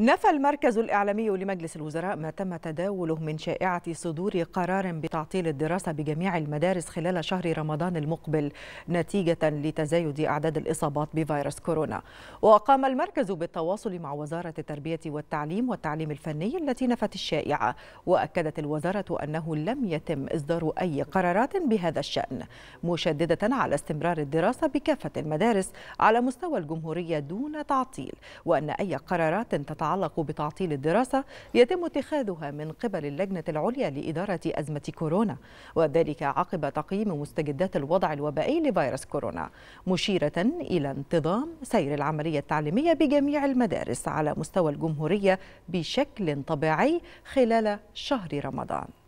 نفى المركز الإعلامي لمجلس الوزراء ما تم تداوله من شائعة صدور قرار بتعطيل الدراسة بجميع المدارس خلال شهر رمضان المقبل نتيجة لتزايد أعداد الإصابات بفيروس كورونا وقام المركز بالتواصل مع وزارة التربية والتعليم والتعليم الفني التي نفت الشائعة وأكدت الوزارة أنه لم يتم إصدار أي قرارات بهذا الشأن مشددة على استمرار الدراسة بكافة المدارس على مستوى الجمهورية دون تعطيل وأن أي قرارات تتعطيل تتعلق بتعطيل الدراسة يتم اتخاذها من قبل اللجنة العليا لإدارة أزمة كورونا وذلك عقب تقييم مستجدات الوضع الوبائي لفيروس كورونا مشيرة إلى انتظام سير العملية التعليمية بجميع المدارس على مستوى الجمهورية بشكل طبيعي خلال شهر رمضان